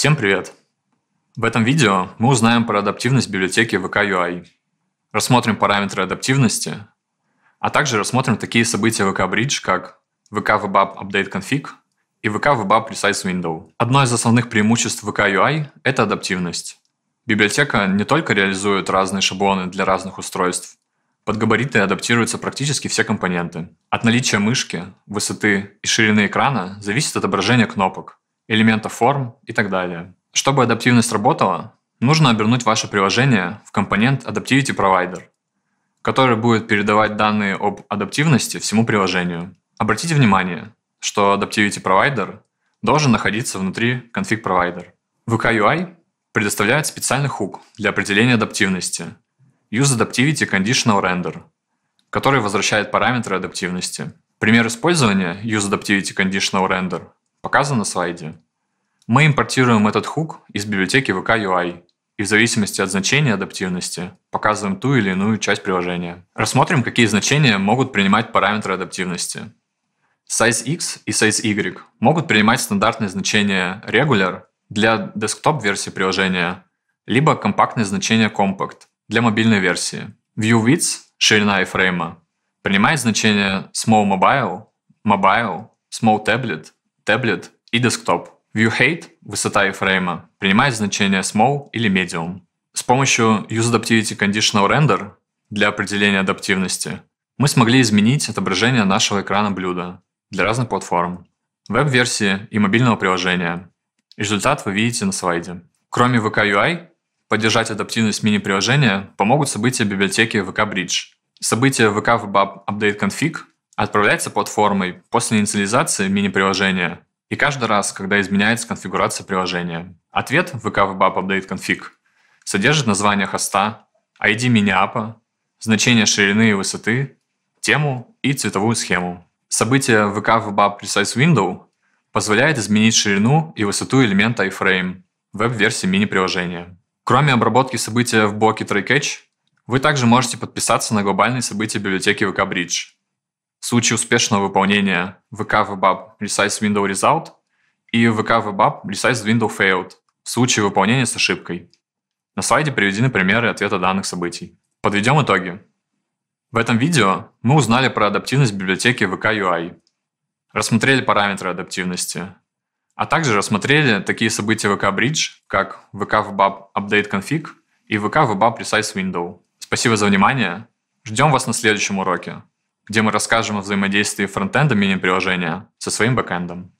Всем привет! В этом видео мы узнаем про адаптивность библиотеки VKUI, а рассмотрим параметры адаптивности, а также рассмотрим такие события VK Bridge, как VK VBAP Update Config и VK VBAP Resize Window. Одно из основных преимуществ VKUI а – это адаптивность. Библиотека не только реализует разные шаблоны для разных устройств, под габариты адаптируются практически все компоненты. От наличия мышки, высоты и ширины экрана зависит отображение кнопок, элементов форм и так далее. Чтобы адаптивность работала, нужно обернуть ваше приложение в компонент Adaptivity Provider, который будет передавать данные об адаптивности всему приложению. Обратите внимание, что Adaptivity Provider должен находиться внутри Config Provider. VK UI предоставляет специальный хук для определения адаптивности Use Adaptivity Conditional Render, который возвращает параметры адаптивности. Пример использования Use Adaptivity Conditional Render показан на слайде. Мы импортируем этот хук из библиотеки VK UI и в зависимости от значения адаптивности показываем ту или иную часть приложения. Рассмотрим, какие значения могут принимать параметры адаптивности. Size X и Size Y могут принимать стандартные значения Regular для десктоп-версии приложения, либо компактные значения Compact для мобильной версии. View Width, ширина iframe, принимает значение Small Mobile, Mobile, Small Tablet таблет и десктоп. ViewHeight, высота iframe, принимает значение small или medium. С помощью Use Adaptivity Conditional Render для определения адаптивности мы смогли изменить отображение нашего экрана блюда для разных платформ, веб-версии и мобильного приложения. Результат вы видите на слайде. Кроме VK UI, поддержать адаптивность мини-приложения помогут события библиотеки VK Bridge. Событие VK Web Update Config отправляется под формой после инициализации мини-приложения и каждый раз, когда изменяется конфигурация приложения. Ответ в VKVBAP Update Config содержит название хоста, ID мини-апа, значение ширины и высоты, тему и цветовую схему. Событие VKVBAP resize Window позволяет изменить ширину и высоту элемента iframe веб-версии мини-приложения. Кроме обработки события в блоке TryCatch, вы также можете подписаться на глобальные события библиотеки VKBridge – в случае успешного выполнения VK VBAP Resize Window Result и VK VBAP Resize Window Failed в случае выполнения с ошибкой. На слайде приведены примеры ответа данных событий. Подведем итоги. В этом видео мы узнали про адаптивность библиотеки VK UI, рассмотрели параметры адаптивности, а также рассмотрели такие события VK Bridge, как VK VBAP Update Config и VK VBAP Resize Window. Спасибо за внимание. Ждем вас на следующем уроке где мы расскажем о взаимодействии фронтенда мини-приложения со своим бэкэндом.